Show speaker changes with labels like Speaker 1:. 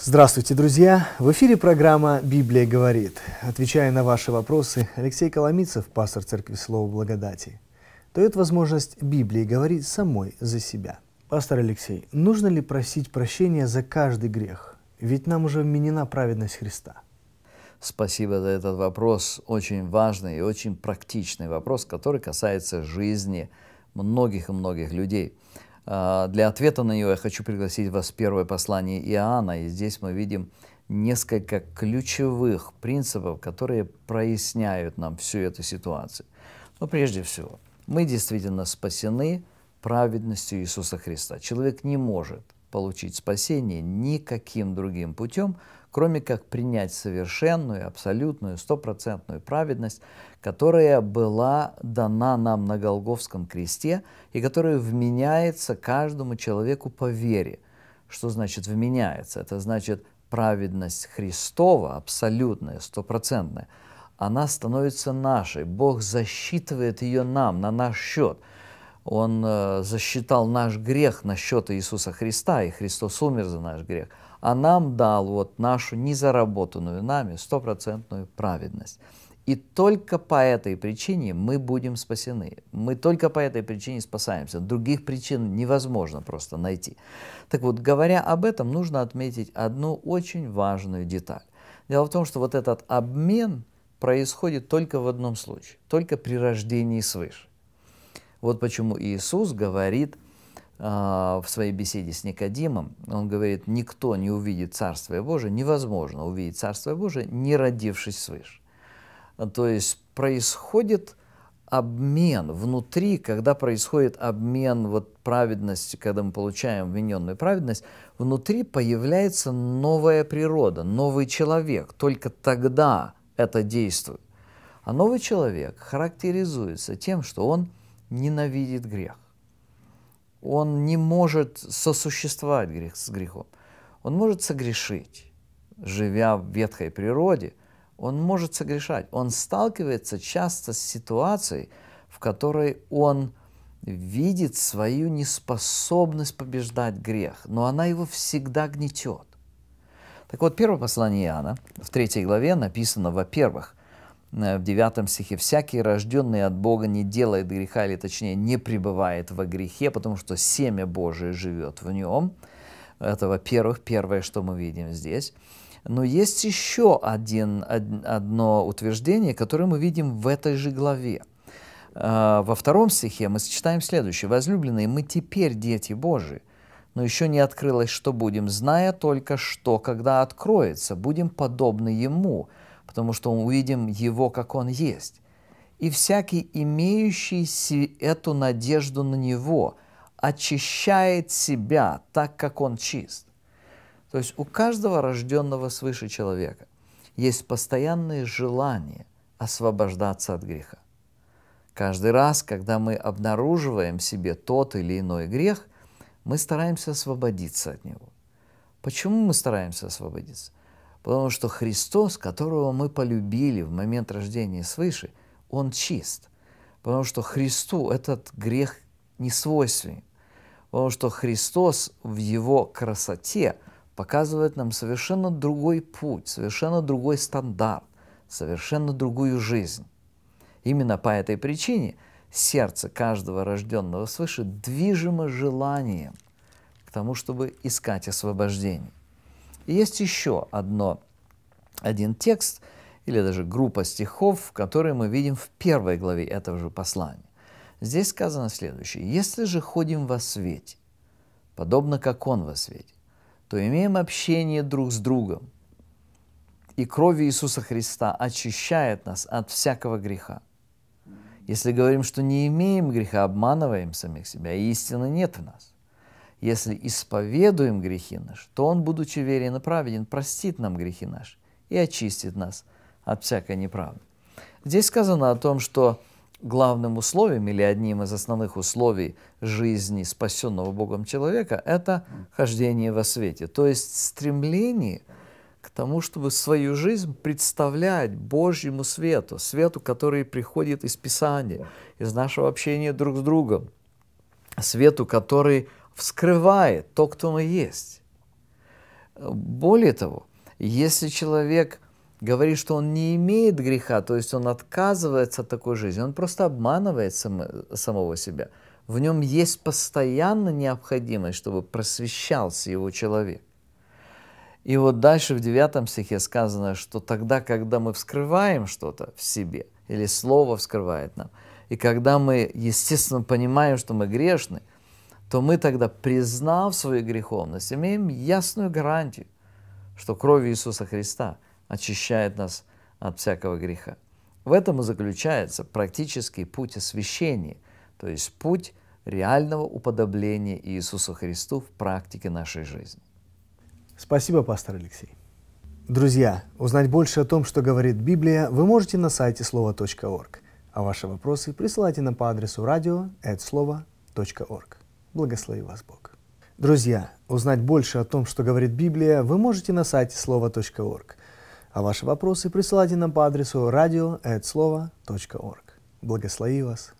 Speaker 1: Здравствуйте, друзья! В эфире программа «Библия говорит». Отвечая на ваши вопросы, Алексей Коломицев, пастор Церкви Слова Благодати, дает возможность Библии говорить самой за себя. Пастор Алексей, нужно ли просить прощения за каждый грех? Ведь нам уже вменена праведность
Speaker 2: Христа. Спасибо за этот вопрос. Очень важный и очень практичный вопрос, который касается жизни многих и многих людей. А, для ответа на нее я хочу пригласить вас в первое послание Иоанна, и здесь мы видим несколько ключевых принципов, которые проясняют нам всю эту ситуацию. Но прежде всего, мы действительно спасены праведностью Иисуса Христа. Человек не может получить спасение никаким другим путем, кроме как принять совершенную, абсолютную, стопроцентную праведность, которая была дана нам на Голговском кресте и которая вменяется каждому человеку по вере. Что значит вменяется? Это значит праведность Христова, абсолютная, стопроцентная, она становится нашей. Бог засчитывает ее нам, на наш счет – он э, засчитал наш грех на счет Иисуса Христа, и Христос умер за наш грех, а нам дал вот нашу незаработанную нами стопроцентную праведность. И только по этой причине мы будем спасены. Мы только по этой причине спасаемся. Других причин невозможно просто найти. Так вот, говоря об этом, нужно отметить одну очень важную деталь. Дело в том, что вот этот обмен происходит только в одном случае, только при рождении свыше. Вот почему Иисус говорит а, в своей беседе с Никодимом, он говорит, никто не увидит Царствие Божие, невозможно увидеть Царство Божие, не родившись свыше. То есть происходит обмен внутри, когда происходит обмен вот праведности, когда мы получаем вмененную праведность, внутри появляется новая природа, новый человек. Только тогда это действует. А новый человек характеризуется тем, что он – ненавидит грех. Он не может сосуществовать грех с грехом. Он может согрешить, живя в ветхой природе, он может согрешать. Он сталкивается часто с ситуацией, в которой он видит свою неспособность побеждать грех, но она его всегда гнетет. Так вот, первое послание Иоанна в третьей главе написано, во-первых, Э, в 9 стихе, «Всякий, рожденный от Бога, не делает греха, или точнее, не пребывает во грехе, потому что семя Божие живет в нем». Это, во-первых, первое, что мы видим здесь. Но есть еще один, одно утверждение, которое мы видим в этой же главе. Э, во втором стихе мы читаем следующее. «Возлюбленные, мы теперь дети Божии, но еще не открылось, что будем, зная только, что, когда откроется, будем подобны Ему, потому что мы увидим Его, как Он есть. И всякий, имеющий эту надежду на Него, очищает себя так, как Он чист. То есть у каждого рожденного свыше человека есть постоянное желание освобождаться от греха. Каждый раз, когда мы обнаруживаем в себе тот или иной грех, мы стараемся освободиться от него. Почему мы стараемся освободиться? Потому что Христос, которого мы полюбили в момент рождения свыше, он чист. Потому что Христу этот грех не свойственен. Потому что Христос в его красоте показывает нам совершенно другой путь, совершенно другой стандарт, совершенно другую жизнь. Именно по этой причине сердце каждого рожденного свыше движимо желанием к тому, чтобы искать освобождение. И есть еще одно, один текст или даже группа стихов, которые мы видим в первой главе этого же послания. Здесь сказано следующее. «Если же ходим во свете, подобно как Он во свете, то имеем общение друг с другом, и кровь Иисуса Христа очищает нас от всякого греха. Если говорим, что не имеем греха, обманываем самих себя, и истины нет в нас если исповедуем грехи наши, то Он, будучи верен и праведен, простит нам грехи наши и очистит нас от всякой неправды. Здесь сказано о том, что главным условием или одним из основных условий жизни спасенного Богом человека – это хождение во свете, то есть стремление к тому, чтобы свою жизнь представлять Божьему свету, свету, который приходит из Писания, из нашего общения друг с другом, свету, который вскрывает то, кто мы есть. Более того, если человек говорит, что он не имеет греха, то есть он отказывается от такой жизни, он просто обманывает сам, самого себя. В нем есть постоянно необходимость, чтобы просвещался его человек. И вот дальше в 9 стихе сказано, что тогда, когда мы вскрываем что-то в себе, или слово вскрывает нам, и когда мы, естественно, понимаем, что мы грешны, то мы тогда, признав свою греховность, имеем ясную гарантию, что кровь Иисуса Христа очищает нас от всякого греха. В этом и заключается практический путь освящения, то есть путь реального уподобления Иисусу Христу в практике нашей жизни.
Speaker 1: Спасибо, пастор Алексей. Друзья, узнать больше о том, что говорит Библия, вы можете на сайте слово.орг, А ваши вопросы присылайте нам по адресу радио.слово.орг. Благослови вас Бог. Друзья, узнать больше о том, что говорит Библия, вы можете на сайте слово.орг. А ваши вопросы присылайте нам по адресу radio.слово.орг. Благослови вас